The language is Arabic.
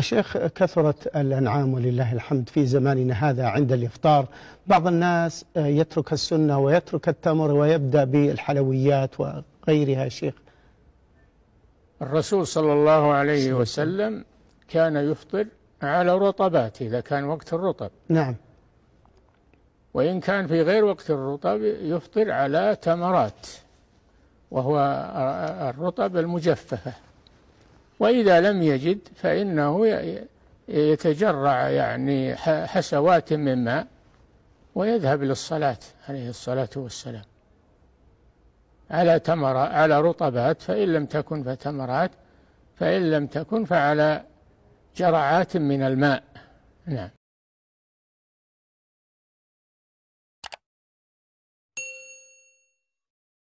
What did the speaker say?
شيخ كثرت الأنعام ولله الحمد في زماننا هذا عند الإفطار بعض الناس آه، يترك السنة ويترك التمر ويبدأ بالحلويات وغيرها شيخ الرسول صلى الله عليه وسلم كان يفطر على رطبات إذا كان وقت الرطب نعم وإن كان في غير وقت الرطب يفطر على تمرات وهو الرطب المجففة وإذا لم يجد فإنه يتجرع يعني حسوات من ماء ويذهب للصلاة عليه الصلاة والسلام على تمر على رطبات فإن لم تكن فتمرات فإن لم تكن فعلى جرعات من الماء نعم